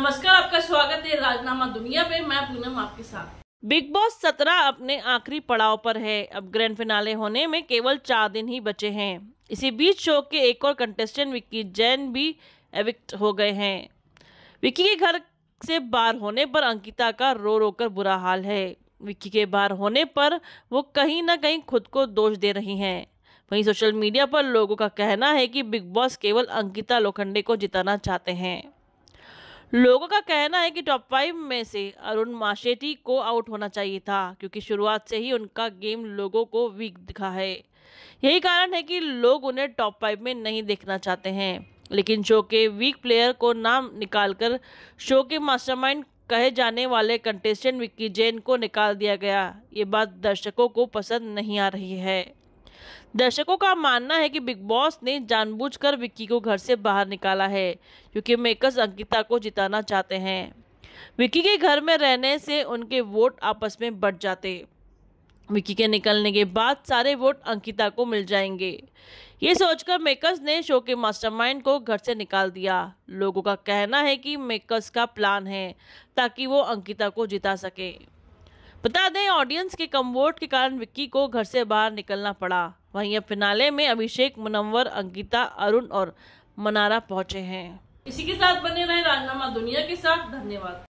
नमस्कार आपका स्वागत है राजनामा दुनिया में मैं पूनम आपके साथ बिग बॉस सत्रह अपने आखिरी पड़ाव पर है अब ग्रैंड फिनाले होने में केवल चार दिन ही बचे हैं इसी बीच शो के एक और कंटेस्टेंट विक्की जैन भी एविक्ट हो गए हैं विक्की के घर से बाहर होने पर अंकिता का रो रो कर बुरा हाल है विक्की के बाहर होने पर वो कहीं ना कहीं खुद को दोष दे रही हैं वहीं सोशल मीडिया पर लोगों का कहना है कि बिग बॉस केवल अंकिता लोखंडे को जिताना चाहते हैं लोगों का कहना है कि टॉप फाइव में से अरुण माशेटी को आउट होना चाहिए था क्योंकि शुरुआत से ही उनका गेम लोगों को वीक दिखा है यही कारण है कि लोग उन्हें टॉप फाइव में नहीं देखना चाहते हैं लेकिन शो के वीक प्लेयर को नाम निकालकर शो के मास्टरमाइंड कहे जाने वाले कंटेस्टेंट विक्की जैन को निकाल दिया गया ये बात दर्शकों को पसंद नहीं आ रही है दर्शकों का मानना है कि बिग बॉस ने जानबूझकर विक्की को घर से बाहर निकाला है क्योंकि मेकर्स अंकिता को जिताना चाहते हैं विक्की के घर में रहने से उनके वोट आपस में बढ़ जाते विक्की के निकलने के बाद सारे वोट अंकिता को मिल जाएंगे ये सोचकर मेकर्स ने शो के मास्टरमाइंड को घर से निकाल दिया लोगों का कहना है कि मेकर्स का प्लान है ताकि वो अंकिता को जिता सके बता दें ऑडियंस के कम वोट के कारण विक्की को घर से बाहर निकलना पड़ा वहीं अब फिनाले में अभिषेक मुनवर अंकिता अरुण और मनारा पहुंचे हैं इसी के साथ बने रहे राजनामा दुनिया के साथ धन्यवाद